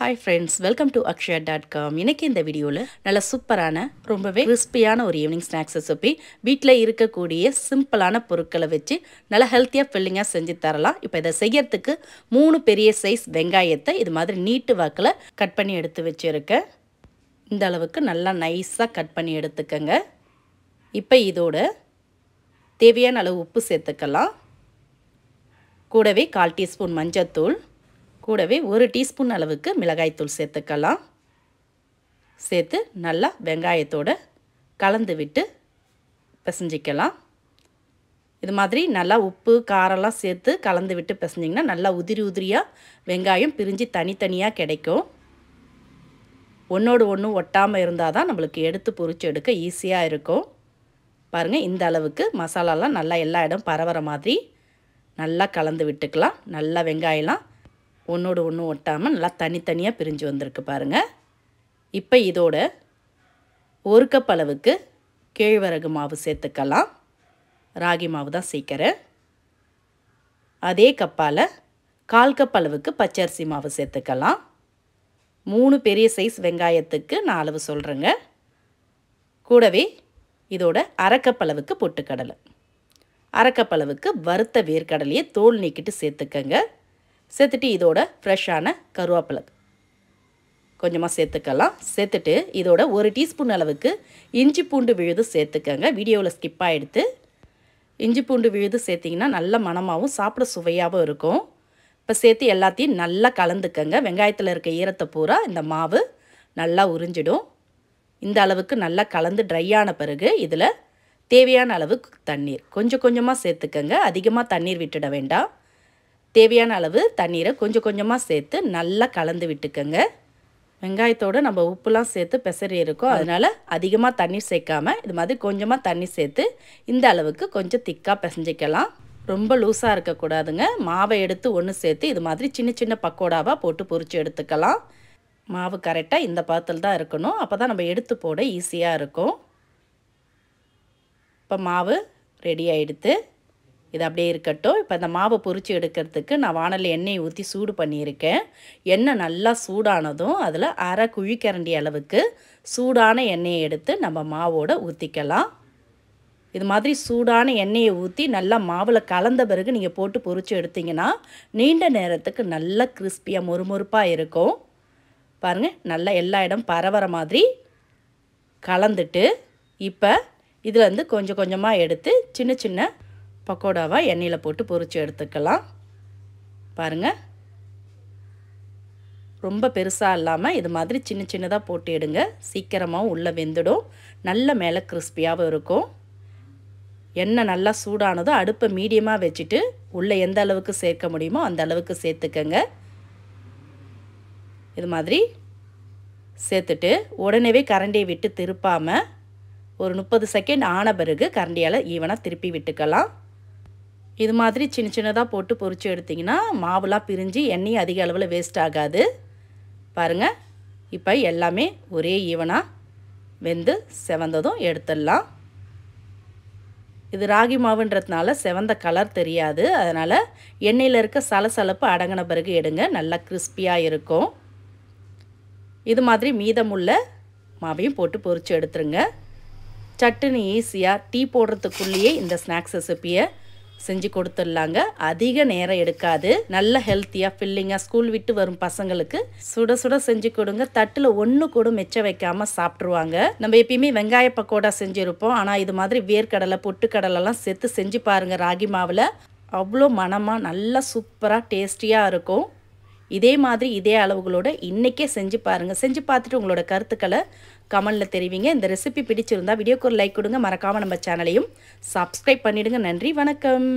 hi friends welcome to Akshaya dot com இன்னைக்கு இந்த வீடியோவில் நல்ல சூப்பரான ரொம்பவே கிறிஸ்பியான ஒரு ஈவினிங் ஸ்நாக்ஸ் ரெசிபி வீட்டில் இருக்கக்கூடிய சிம்பிளான பொருட்களை வச்சு நல்லா ஹெல்த்தியாக ஃபில்லிங்காக செஞ்சு தரலாம் இப்போ இதை செய்யறதுக்கு மூணு பெரிய சைஸ் வெங்காயத்தை இது மாதிரி நீட்டு வாக்கில் கட் பண்ணி எடுத்து வச்சுருக்கேன் இந்த அளவுக்கு நல்லா நைஸாக கட் பண்ணி எடுத்துக்கோங்க இப்போ இதோட தேவையான அளவு உப்பு சேர்த்துக்கலாம் கூடவே கால் டீஸ்பூன் மஞ்சத்தூள் கூடவே ஒரு டீஸ்பூன் அளவுக்கு மிளகாய்த்தூள் சேர்த்துக்கலாம் சேர்த்து நல்லா வெங்காயத்தோடு கலந்து விட்டு பிசைஞ்சிக்கலாம் இது மாதிரி நல்லா உப்பு காரெல்லாம் சேர்த்து கலந்து விட்டு பிசைஞ்சிங்கன்னா நல்லா உதிரி உதிரியாக வெங்காயம் பிரிஞ்சு தனித்தனியாக கிடைக்கும் ஒன்றோடு ஒன்று ஒட்டாமல் இருந்தால் தான் நம்மளுக்கு எடுத்து பொறிச்சு எடுக்க ஈஸியாக இருக்கும் பாருங்கள் இந்த அளவுக்கு மசாலாலாம் நல்லா எல்லா இடம் பரவுற மாதிரி நல்லா கலந்து விட்டுக்கலாம் நல்லா வெங்காயம்லாம் ஒன்றோடு ஒன்று ஒட்டாமல் நல்லா தனித்தனியாக பிரிஞ்சு வந்திருக்கு பாருங்கள் இப்போ இதோட ஒரு கப் அளவுக்கு கேழ்வரகு மாவு சேர்த்துக்கலாம் ராகி மாவு தான் சேர்க்குறேன் அதே கப்பால் கால் கப் அளவுக்கு பச்சரிசி மாவு சேர்த்துக்கலாம் மூணு பெரிய சைஸ் வெங்காயத்துக்கு நான் அளவு சொல்கிறேங்க கூடவே இதோட அரைக்கப் அளவுக்கு பொட்டுக்கடலை அரைக்கப் அளவுக்கு வறுத்த வேர்க்கடலையை தோல் நீக்கிட்டு சேர்த்துக்கங்க சேர்த்துட்டு இதோட ஃப்ரெஷ்ஷான கருவேப்பிலை கொஞ்சமாக சேர்த்துக்கலாம் சேர்த்துட்டு இதோட ஒரு டீஸ்பூன் அளவுக்கு இஞ்சி பூண்டு விழுது சேர்த்துக்கங்க வீடியோவில் ஸ்கிப் ஆகிடுத்து இஞ்சி பூண்டு விழுது சேர்த்திங்கன்னா நல்ல மனமாகவும் சாப்பிட சுவையாகவும் இருக்கும் இப்போ சேர்த்து எல்லாத்தையும் நல்லா கலந்துக்கங்க வெங்காயத்தில் இருக்க ஈரத்தை பூரா இந்த மாவு நல்லா உறிஞ்சிடும் இந்த அளவுக்கு நல்லா கலந்து ட்ரை ஆன பிறகு இதில் தேவையான அளவுக்கு தண்ணீர் கொஞ்சம் கொஞ்சமாக சேர்த்துக்கங்க அதிகமாக தண்ணீர் விட்டுட வேண்டாம் தேவையான அளவு தண்ணீரை கொஞ்சம் கொஞ்சமாக சேர்த்து நல்லா கலந்து விட்டுக்கோங்க வெங்காயத்தோடு நம்ம உப்புலாம் சேர்த்து பெசறி இருக்கும் அதனால் அதிகமாக தண்ணி சேர்க்காம இது மாதிரி கொஞ்சமாக தண்ணி சேர்த்து இந்த அளவுக்கு கொஞ்சம் திக்காக பிசைஞ்சிக்கலாம் ரொம்ப லூஸாக இருக்கக்கூடாதுங்க மாவை எடுத்து ஒன்று சேர்த்து இது மாதிரி சின்ன சின்ன பக்கோடாவாக போட்டு பொறிச்சு எடுத்துக்கலாம் மாவு கரெக்டாக இந்த பாத்தில் தான் இருக்கணும் அப்போ தான் நம்ம எடுத்து போட ஈஸியாக இருக்கும் இப்போ மாவு ரெடி ஆகிடுத்து இது அப்படியே இருக்கட்டும் இப்போ இந்த மாவை பொறிச்சு எடுக்கிறதுக்கு நான் வானலில் எண்ணெயை ஊற்றி சூடு பண்ணியிருக்கேன் எண்ணெய் நல்லா சூடானதும் அதில் அரை குழிக்கரண்டி அளவுக்கு சூடான எண்ணெயை எடுத்து நம்ம மாவோடு ஊற்றிக்கலாம் இது மாதிரி சூடான எண்ணெயை ஊற்றி நல்லா மாவில் கலந்த பிறகு நீங்கள் போட்டு பொறிச்சு எடுத்திங்கன்னா நீண்ட நேரத்துக்கு நல்லா கிறிஸ்பியாக மொறுமொறுப்பாக இருக்கும் பாருங்கள் நல்லா எல்லா இடம் பரவர மாதிரி கலந்துட்டு இப்போ வந்து கொஞ்சம் கொஞ்சமாக எடுத்து சின்ன சின்ன பக்கோடாவாக எண்ணெயில் போட்டு பொறிச்சு எடுத்துக்கலாம் பாருங்கள் ரொம்ப பெருசாக இல்லாமல் இது மாதிரி சின்ன சின்னதாக போட்டு எடுங்க சீக்கிரமாகவும் உள்ளே வெந்துடும் நல்ல மேலே கிறிஸ்பியாகவும் இருக்கும் எண்ணெய் நல்லா சூடானதோ அடுப்பை மீடியமாக வச்சுட்டு உள்ளே எந்த அளவுக்கு சேர்க்க முடியுமோ அந்த அளவுக்கு சேர்த்துக்கங்க இது மாதிரி சேர்த்துட்டு உடனேவே கரண்டியை விட்டு திருப்பாமல் ஒரு முப்பது செகண்ட் ஆன பிறகு கரண்டியால் ஈவனாக திருப்பி விட்டுக்கலாம் இது மாதிரி சின்ன சின்னதாக போட்டு பொறிச்சு எடுத்திங்கன்னா மாவுலாம் பிரிஞ்சு எண்ணெய் அதிக அளவில் வேஸ்ட் ஆகாது பாருங்கள் இப்போ எல்லாமே ஒரே ஈவனாக வெந்து செவந்ததும் எடுத்துடலாம் இது ராகி மாவுன்றதுனால செவந்த கலர் தெரியாது அதனால் எண்ணெயில் இருக்க சலசலப்பு அடங்கின பிறகு எடுங்க நல்லா கிறிஸ்பியாக இருக்கும் இது மாதிரி மீதமுள்ள மாவையும் போட்டு பொறிச்சு எடுத்துருங்க சட்டுன்னு ஈஸியாக டீ போடுறதுக்குள்ளேயே இந்த ஸ்நாக்ஸ் ரெசிப்பியை செஞ்சு கொடுத்துடலாங்க அதிக நேரம் எடுக்காது நல்ல ஹெல்த்தியாக ஃபில்லிங்காக ஸ்கூல் விட்டு வரும் பசங்களுக்கு சுட சுட செஞ்சு கொடுங்க தட்டில் ஒன்று கூட மிச்சம் வைக்காமல் சாப்பிட்ருவாங்க நம்ம எப்பயுமே வெங்காய பக்கோடா செஞ்சுருப்போம் ஆனால் இது மாதிரி வேர்க்கடலை பொட்டுக்கடலைலாம் சேர்த்து செஞ்சு பாருங்கள் ராகி மாவில் அவ்வளோ மனமாக நல்லா சூப்பராக டேஸ்டியாக இருக்கும் இதே மாதிரி இதே அளவுகளோடு இன்றைக்கே செஞ்சு பாருங்கள் செஞ்சு பார்த்துட்டு உங்களோட கருத்துக்களை கமலில் தெரிவிங்க இந்த ரெசிபி பிடிச்சிருந்தா வீடியோக்கு ஒரு லைக் கொடுங்க மறக்காமல் நம்ம சேனலையும் சப்ஸ்கிரைப் பண்ணிவிடுங்க நன்றி வணக்கம்